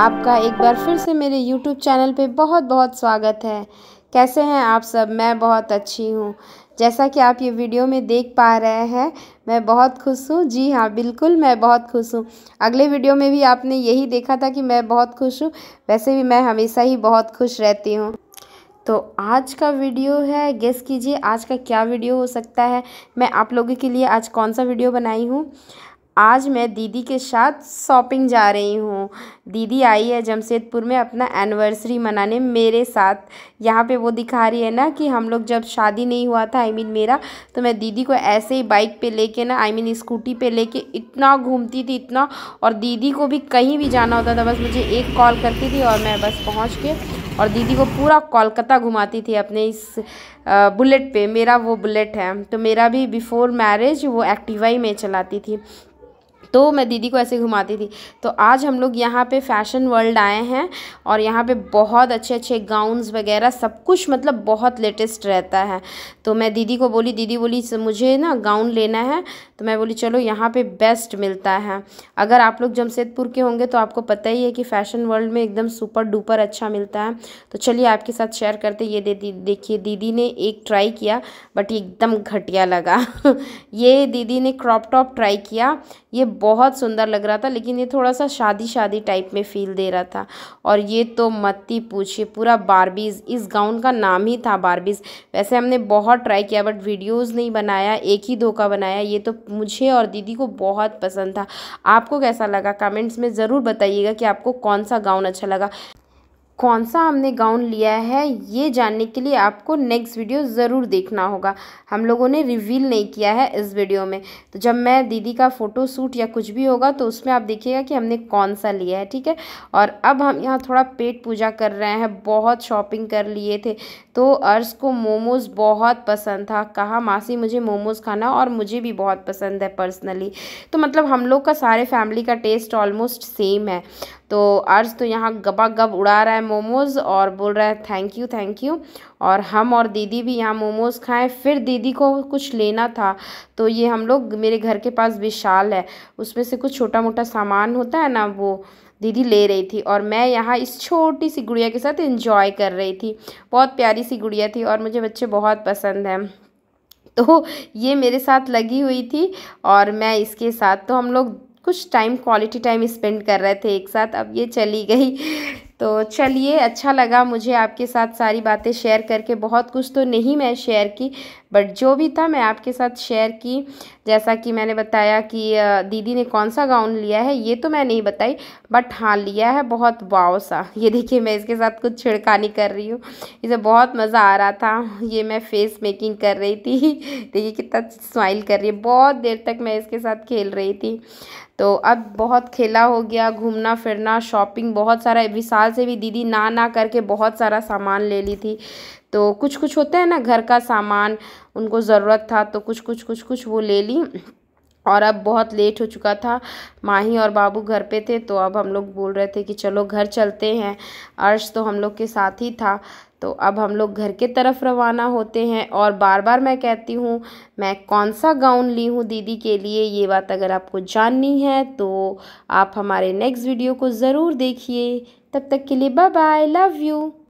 आपका एक बार फिर से मेरे यूट्यूब चैनल पे बहुत बहुत स्वागत है कैसे हैं आप सब मैं बहुत अच्छी हूँ जैसा कि आप ये वीडियो में देख पा रहे हैं मैं बहुत खुश हूँ जी हाँ बिल्कुल मैं बहुत खुश हूँ अगले वीडियो में भी आपने यही देखा था कि मैं बहुत खुश हूँ वैसे भी मैं हमेशा ही बहुत खुश रहती हूँ तो आज का वीडियो है गेस कीजिए आज का क्या वीडियो हो सकता है मैं आप लोगों के लिए आज कौन सा वीडियो बनाई हूँ आज मैं दीदी के साथ शॉपिंग जा रही हूँ दीदी आई है जमशेदपुर में अपना एनिवर्सरी मनाने मेरे साथ यहाँ पे वो दिखा रही है ना कि हम लोग जब शादी नहीं हुआ था आई I मीन mean मेरा तो मैं दीदी को ऐसे ही बाइक पे लेके ना I I mean mean scooty पे लेके इतना घूमती थी इतना और दीदी को भी कहीं भी जाना होता था बस मुझे एक कॉल करती थी और मैं बस पहुँच के और दीदी को पूरा कोलकाता घुमाती थी अपने इस बुलेट पे मेरा वो बुलेट है तो मेरा भी बिफ़ोर मैरिज वो एक्टिवाई में चलाती थी तो मैं दीदी को ऐसे घुमाती थी तो आज हम लोग यहाँ पे फैशन वर्ल्ड आए हैं और यहाँ पे बहुत अच्छे अच्छे गाउन्स वगैरह सब कुछ मतलब बहुत लेटेस्ट रहता है तो मैं दीदी को बोली दीदी बोली मुझे ना गाउन लेना है तो मैं बोली चलो यहाँ पर बेस्ट मिलता है अगर आप लोग जमशेदपुर के होंगे तो आपको पता ही है कि फैशन वर्ल्ड में एकदम सुपर डुपर अच्छा मिलता है तो चलिए आपके साथ शेयर करते ये दे देखिए दीदी ने एक ट्राई किया बट एकदम घटिया लगा ये दीदी ने क्रॉप टॉप ट्राई किया ये बहुत सुंदर लग रहा था लेकिन ये थोड़ा सा शादी शादी टाइप में फ़ील दे रहा था और ये तो मत्ती पूछिए पूरा बारबीज़ इस गाउन का नाम ही था बारबीज़ वैसे हमने बहुत ट्राई किया बट वीडियोज़ नहीं बनाया एक ही धोखा बनाया ये तो मुझे और दीदी को बहुत पसंद था आपको कैसा लगा कमेंट्स में ज़रूर बताइएगा कि आपको कौन सा गाउन अच्छा लगा कौन सा हमने गाउन लिया है ये जानने के लिए आपको नेक्स्ट वीडियो ज़रूर देखना होगा हम लोगों ने रिवील नहीं किया है इस वीडियो में तो जब मैं दीदी का फ़ोटो सूट या कुछ भी होगा तो उसमें आप देखिएगा कि हमने कौन सा लिया है ठीक है और अब हम यहाँ थोड़ा पेट पूजा कर रहे हैं बहुत शॉपिंग कर लिए थे तो अर्स को मोमोज़ बहुत पसंद था कहा मासी मुझे मोमोज़ खाना और मुझे भी बहुत पसंद है पर्सनली तो मतलब हम लोग का सारे फैमिली का टेस्ट ऑलमोस्ट सेम है तो अर्ज तो यहाँ गपा गप उड़ा रहा है मोमोज़ और बोल रहा है थैंक यू थैंक यू और हम और दीदी भी यहाँ मोमोज़ खाएं फिर दीदी को कुछ लेना था तो ये हम लोग मेरे घर के पास विशाल है उसमें से कुछ छोटा मोटा सामान होता है ना वो दीदी ले रही थी और मैं यहाँ इस छोटी सी गुड़िया के साथ इंजॉय कर रही थी बहुत प्यारी सी गुड़िया थी और मुझे बच्चे बहुत पसंद हैं तो ये मेरे साथ लगी हुई थी और मैं इसके साथ तो हम लोग कुछ टाइम क्वालिटी टाइम स्पेंड कर रहे थे एक साथ अब ये चली गई तो चलिए अच्छा लगा मुझे आपके साथ सारी बातें शेयर करके बहुत कुछ तो नहीं मैं शेयर की बट जो भी था मैं आपके साथ शेयर की जैसा कि मैंने बताया कि दीदी ने कौन सा गाउन लिया है ये तो मैं नहीं बताई बट हाँ लिया है बहुत वाव सा ये देखिए मैं इसके साथ कुछ छिड़कानी कर रही हूँ इसे बहुत मज़ा आ रहा था ये मैं फेस मेकिंग कर रही थी देखिए कितना स्माइल कर रही है बहुत देर तक मैं इसके साथ खेल रही थी तो अब बहुत खेला हो गया घूमना फिरना शॉपिंग बहुत सारा विशाल से भी दीदी ना ना करके बहुत सारा सामान ले ली थी तो कुछ कुछ होता है ना घर का सामान उनको ज़रूरत था तो कुछ कुछ कुछ कुछ वो ले ली और अब बहुत लेट हो चुका था माही और बाबू घर पे थे तो अब हम लोग बोल रहे थे कि चलो घर चलते हैं अर्श तो हम लोग के साथ ही था तो अब हम लोग घर के तरफ रवाना होते हैं और बार बार मैं कहती हूँ मैं कौन सा गाउन ली हूँ दीदी के लिए ये बात अगर आपको जाननी है तो आप हमारे नेक्स्ट वीडियो को ज़रूर देखिए तब तक के लिए बाय बाय लव यू